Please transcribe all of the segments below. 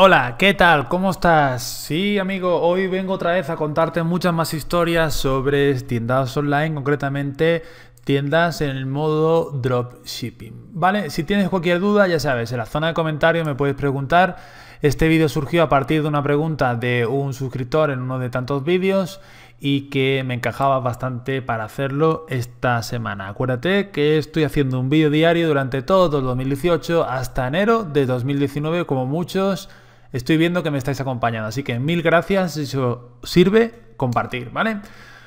Hola, ¿qué tal? ¿Cómo estás? Sí, amigo, hoy vengo otra vez a contarte muchas más historias sobre tiendas online, concretamente tiendas en el modo dropshipping. ¿Vale? Si tienes cualquier duda, ya sabes, en la zona de comentarios me puedes preguntar. Este vídeo surgió a partir de una pregunta de un suscriptor en uno de tantos vídeos y que me encajaba bastante para hacerlo esta semana. Acuérdate que estoy haciendo un vídeo diario durante todo el 2018 hasta enero de 2019 como muchos Estoy viendo que me estáis acompañando, así que mil gracias. Si eso sirve, compartir, ¿vale?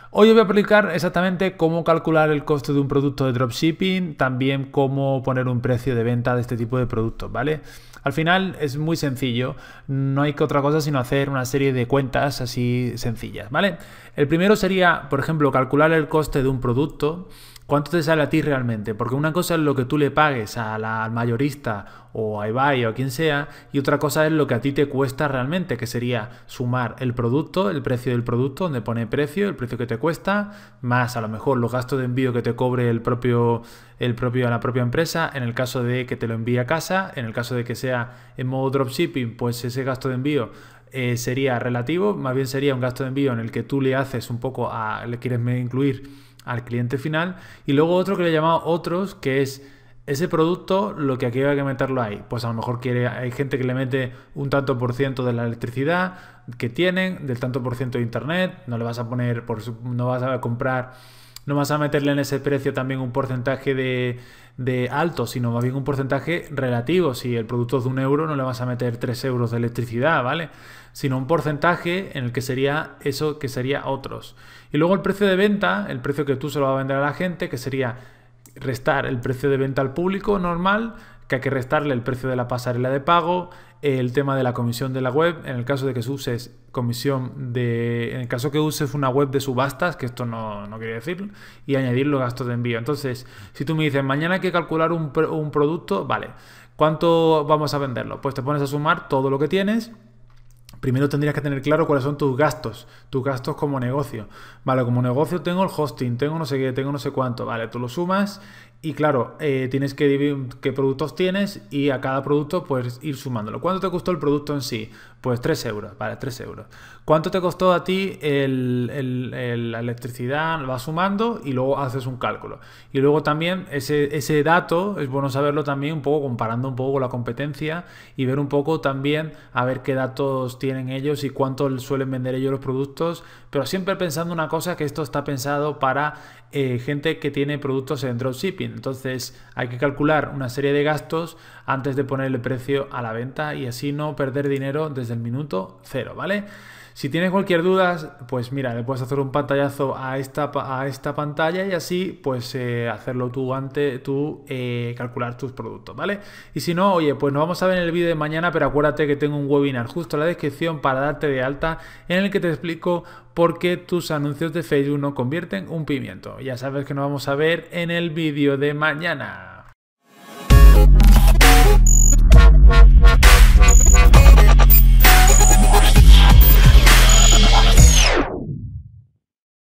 Hoy os voy a explicar exactamente cómo calcular el coste de un producto de dropshipping, también cómo poner un precio de venta de este tipo de productos, ¿vale? Al final es muy sencillo, no hay que otra cosa sino hacer una serie de cuentas así sencillas, ¿vale? El primero sería, por ejemplo, calcular el coste de un producto ¿Cuánto te sale a ti realmente? Porque una cosa es lo que tú le pagues a la, al mayorista o a eBay o a quien sea y otra cosa es lo que a ti te cuesta realmente, que sería sumar el producto, el precio del producto, donde pone precio, el precio que te cuesta, más a lo mejor los gastos de envío que te cobre el propio, el propio, la propia empresa, en el caso de que te lo envíe a casa, en el caso de que sea en modo dropshipping, pues ese gasto de envío eh, sería relativo, más bien sería un gasto de envío en el que tú le haces un poco a, le quieres incluir al cliente final. Y luego otro que le he llamado otros, que es ese producto, lo que aquí hay que meterlo ahí. Pues a lo mejor quiere, hay gente que le mete un tanto por ciento de la electricidad que tienen, del tanto por ciento de internet. No le vas a poner, por, no vas a comprar no vas a meterle en ese precio también un porcentaje de, alto, sino más bien un porcentaje relativo. Si el producto es de un euro, no le vas a meter 3 euros de electricidad, ¿vale? Sino un porcentaje en el que sería eso que sería otros. Y luego el precio de venta, el precio que tú se lo vas a vender a la gente, que sería restar el precio de venta al público normal que hay que restarle el precio de la pasarela de pago, el tema de la comisión de la web, en el caso de que uses comisión de... En el caso que uses una web de subastas, que esto no, no quiere decir y añadir los gastos de envío. Entonces, si tú me dices, mañana hay que calcular un, un producto, vale, ¿cuánto vamos a venderlo? Pues te pones a sumar todo lo que tienes primero tendrías que tener claro cuáles son tus gastos, tus gastos como negocio. Vale, como negocio tengo el hosting, tengo no sé qué, tengo no sé cuánto. Vale, tú lo sumas y claro, eh, tienes que dividir qué productos tienes y a cada producto pues ir sumándolo. ¿Cuánto te costó el producto en sí? Pues 3 euros, vale, 3 euros. ¿Cuánto te costó a ti el, la electricidad? vas sumando y luego haces un cálculo. Y luego también ese, ese dato es bueno saberlo también un poco comparando un poco con la competencia y ver un poco también a ver qué datos tienes ellos y cuánto suelen vender ellos los productos, pero siempre pensando una cosa que esto está pensado para eh, gente que tiene productos en dropshipping. Entonces hay que calcular una serie de gastos antes de poner el precio a la venta y así no perder dinero desde el minuto cero, ¿vale? Si tienes cualquier duda, pues mira, le puedes hacer un pantallazo a esta, a esta pantalla y así pues eh, hacerlo tú antes, tú eh, calcular tus productos, ¿vale? Y si no, oye, pues nos vamos a ver en el vídeo de mañana, pero acuérdate que tengo un webinar justo en la descripción para darte de alta en el que te explico por qué tus anuncios de Facebook no convierten un pimiento. Ya sabes que nos vamos a ver en el vídeo de mañana.